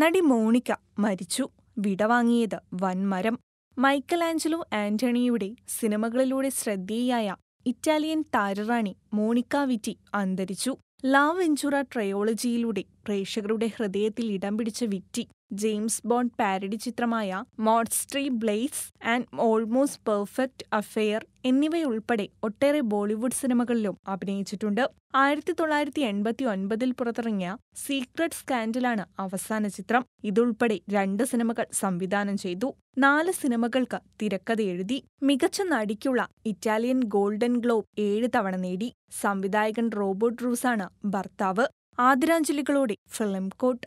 നടി മോണിക്ക മരിച്ചു വിടവാങ്ങിയത് വൻമരം ആഞ്ചലോ ആന്റണിയുടെ സിനിമകളിലൂടെ ശ്രദ്ധേയായ ഇറ്റാലിയൻ താരറാണി മോണിക്ക വിറ്റി അന്തരിച്ചു ലാവ് വെഞ്ചുറ ട്രയോളജിയിലൂടെ പ്രേക്ഷകരുടെ ഹൃദയത്തിൽ ഇടം പിടിച്ച വിറ്റി ജെയിംസ് ബോണ്ട് പാരഡി ചിത്രമായ Modesty Blaise and almost perfect affair എന്നിവയുൾപ്പെടെ ഒട്ടേറെ ബോളിവുഡ് സിനിമകളിലും അഭിനയിച്ചിട്ടുണ്ട് ആയിരത്തി തൊള്ളായിരത്തി എൺപത്തി ഒൻപതിൽ പുറത്തിറങ്ങിയ സീക്രട്ട് സ്കാൻഡലാണ് അവസാന ചിത്രം ഇതുൾപ്പെടെ രണ്ട് സിനിമകൾ സംവിധാനം ചെയ്തു നാല് സിനിമകൾക്ക് തിരക്കഥ എഴുതി മികച്ച നടിക്കുള്ള ഇറ്റാലിയൻ ഗോൾഡൻ ഗ്ലോബ് ഏഴ് തവണ നേടി സംവിധായകൻ റോബോട്ട് റൂസാണ് ഭർത്താവ് ആദരാഞ്ജലികളോടെ ഫിലിം കോട്ട്